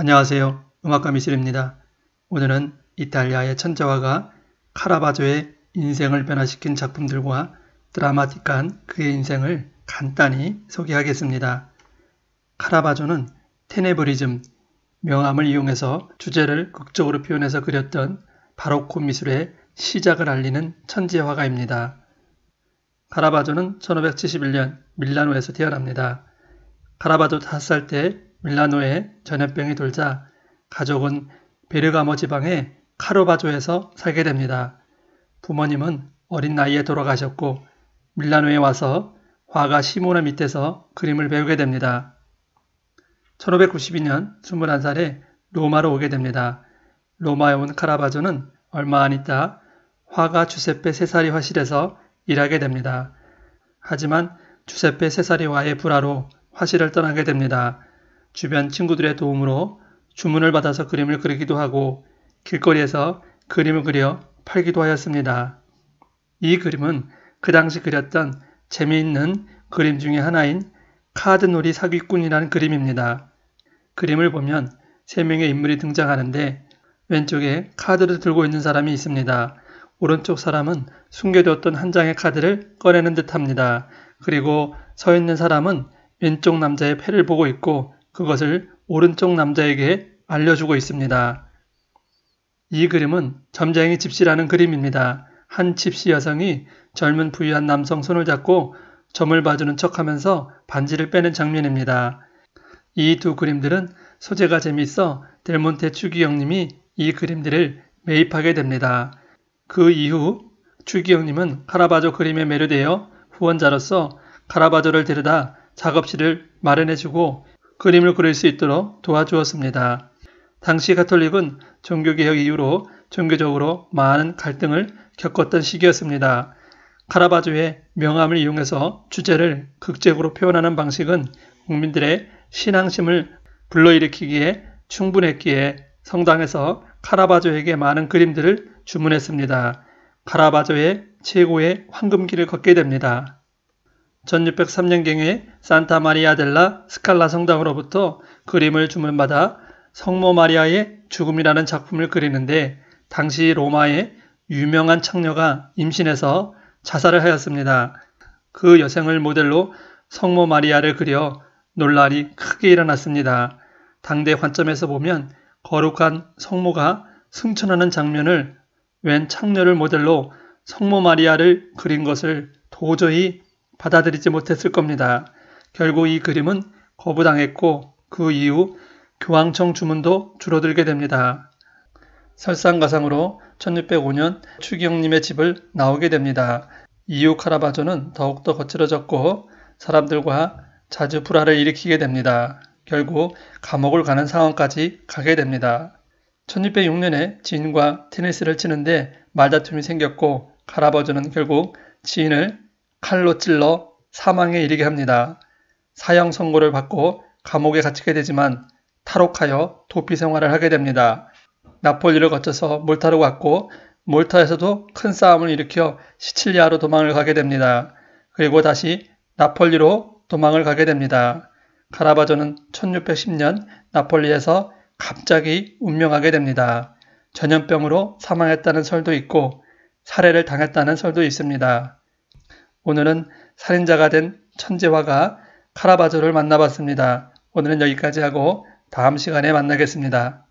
안녕하세요. 음악가 미실입니다. 오늘은 이탈리아의 천재화가 카라바조의 인생을 변화시킨 작품들과 드라마틱한 그의 인생을 간단히 소개하겠습니다. 카라바조는 테네브리즘, 명암을 이용해서 주제를 극적으로 표현해서 그렸던 바로코 미술의 시작을 알리는 천재 화가입니다. 카라바조는 1571년 밀라노에서 태어납니다. 카라바조 5살 때 밀라노에 전염병이 돌자 가족은 베르가모 지방의 카로바조에서 살게 됩니다. 부모님은 어린 나이에 돌아가셨고 밀라노에 와서 화가 시모나 밑에서 그림을 배우게 됩니다. 1592년 21살에 로마로 오게 됩니다. 로마에 온 카라바조는 얼마 안 있다 화가 주세페 세사리 화실에서 일하게 됩니다. 하지만 주세페 세사리와의 불화로 화실을 떠나게 됩니다. 주변 친구들의 도움으로 주문을 받아서 그림을 그리기도 하고 길거리에서 그림을 그려 팔기도 하였습니다. 이 그림은 그 당시 그렸던 재미있는 그림 중에 하나인 카드놀이 사기꾼이라는 그림입니다. 그림을 보면 세 명의 인물이 등장하는데 왼쪽에 카드를 들고 있는 사람이 있습니다. 오른쪽 사람은 숨겨두었던 한 장의 카드를 꺼내는 듯합니다. 그리고 서 있는 사람은 왼쪽 남자의 패를 보고 있고 그것을 오른쪽 남자에게 알려주고 있습니다. 이 그림은 점쟁이 집시라는 그림입니다. 한 집시 여성이 젊은 부유한 남성 손을 잡고 점을 봐주는 척 하면서 반지를 빼는 장면입니다. 이 두 그림들은 소재가 재미있어 델몬테 추기영님이 이 그림들을 매입하게 됩니다. 그 이후 추기영님은 카라바조 그림에 매료되어 후원자로서 카라바조를 데려다 작업실을 마련해주고 그림을 그릴 수 있도록 도와주었습니다. 당시 가톨릭은 종교개혁 이후로 종교적으로 많은 갈등을 겪었던 시기였습니다. 카라바조의 명함을 이용해서 주제를 극적으로 표현하는 방식은 국민들의 신앙심을 불러일으키기에 충분했기에 성당에서 카라바조에게 많은 그림들을 주문했습니다. 카라바조의 최고의 황금기를 걷게 됩니다. 1603년경에 산타 마리아 델라 스칼라 성당으로부터 그림을 주문받아 성모 마리아의 죽음이라는 작품을 그리는데 당시 로마의 유명한 창녀가 임신해서 자살을 하였습니다. 그여생을 모델로 성모 마리아를 그려 논란이 크게 일어났습니다. 당대 관점에서 보면 거룩한 성모가 승천하는 장면을 웬 창녀를 모델로 성모 마리아를 그린 것을 도저히 받아들이지 못했을 겁니다. 결국 이 그림은 거부당했고 그 이후 교황청 주문도 줄어들게 됩니다. 설상가상으로 1605년 추기형님의 집을 나오게 됩니다. 이후 카라바조는 더욱더 거칠어졌고 사람들과 자주 불화를 일으키게 됩니다. 결국 감옥을 가는 상황까지 가게 됩니다. 1606년에 지인과 테니스를 치는데 말다툼이 생겼고 카라바조는 결국 지인을 칼로 찔러 사망에 이르게 합니다. 사형 선고를 받고 감옥에 갇히게 되지만 탈옥하여 도피 생활을 하게 됩니다. 나폴리를 거쳐서 몰타로 갔고 몰타에서도 큰 싸움을 일으켜 시칠리아로 도망을 가게 됩니다. 그리고 다시 나폴리로 도망을 가게 됩니다. 카라바조는 1610년 나폴리에서 갑자기 운명하게 됩니다. 전염병으로 사망했다는 설도 있고 살해를 당했다는 설도 있습니다. 오늘은 살인자가 된 천재화가 카라바조를 만나봤습니다. 오늘은 여기까지 하고 다음 시간에 만나겠습니다.